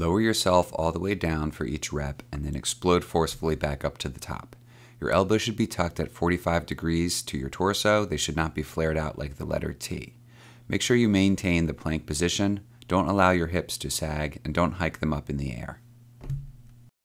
Lower yourself all the way down for each rep and then explode forcefully back up to the top. Your elbows should be tucked at 45 degrees to your torso. They should not be flared out like the letter T. Make sure you maintain the plank position. Don't allow your hips to sag and don't hike them up in the air.